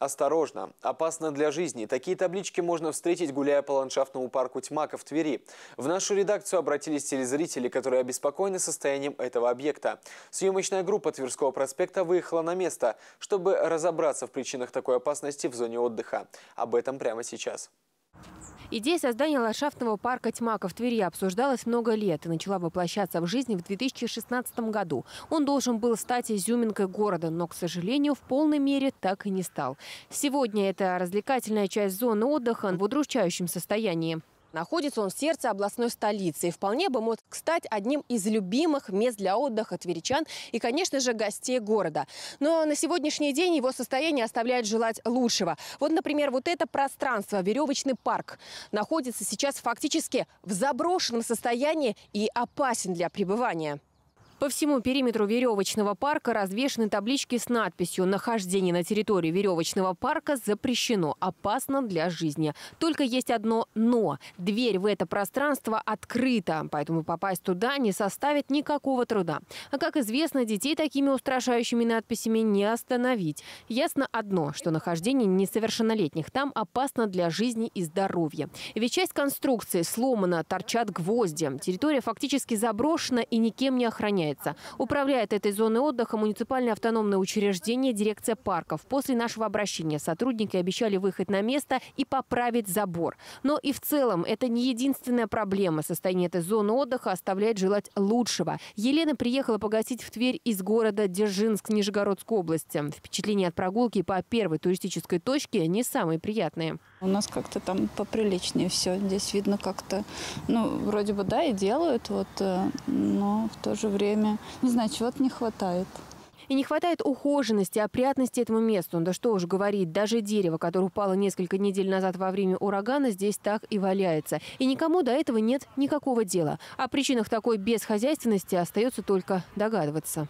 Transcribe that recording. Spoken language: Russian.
Осторожно, опасно для жизни. Такие таблички можно встретить, гуляя по ландшафтному парку Тьмака в Твери. В нашу редакцию обратились телезрители, которые обеспокоены состоянием этого объекта. Съемочная группа Тверского проспекта выехала на место, чтобы разобраться в причинах такой опасности в зоне отдыха. Об этом прямо сейчас. Идея создания ландшафтного парка «Тьмака» в Твери обсуждалась много лет и начала воплощаться в жизнь в 2016 году. Он должен был стать изюминкой города, но, к сожалению, в полной мере так и не стал. Сегодня эта развлекательная часть зоны отдыха в удручающем состоянии. Находится он в сердце областной столицы и вполне бы мог стать одним из любимых мест для отдыха тверичан и, конечно же, гостей города. Но на сегодняшний день его состояние оставляет желать лучшего. Вот, например, вот это пространство, веревочный парк, находится сейчас фактически в заброшенном состоянии и опасен для пребывания. По всему периметру веревочного парка развешены таблички с надписью «Нахождение на территории веревочного парка запрещено, опасно для жизни». Только есть одно «но». Дверь в это пространство открыта, поэтому попасть туда не составит никакого труда. А как известно, детей такими устрашающими надписями не остановить. Ясно одно, что нахождение несовершеннолетних там опасно для жизни и здоровья. Ведь часть конструкции сломана, торчат гвозди. Территория фактически заброшена и никем не охраняется выполняется. Управляет этой зоной отдыха муниципальное автономное учреждение «Дирекция парков». После нашего обращения сотрудники обещали выехать на место и поправить забор. Но и в целом это не единственная проблема. Состояние этой зоны отдыха оставляет желать лучшего. Елена приехала погасить в Тверь из города Дзержинск Нижегородской области. Впечатления от прогулки по первой туристической точке не самые приятные. У нас как-то там поприличнее все. Здесь видно как-то, ну, вроде бы, да, и делают, вот, э, но в то же время, не знаю, чего-то не хватает. И не хватает ухоженности, опрятности этому месту. Да что уж говорить, даже дерево, которое упало несколько недель назад во время урагана, здесь так и валяется. И никому до этого нет никакого дела. О причинах такой бесхозяйственности остается только догадываться.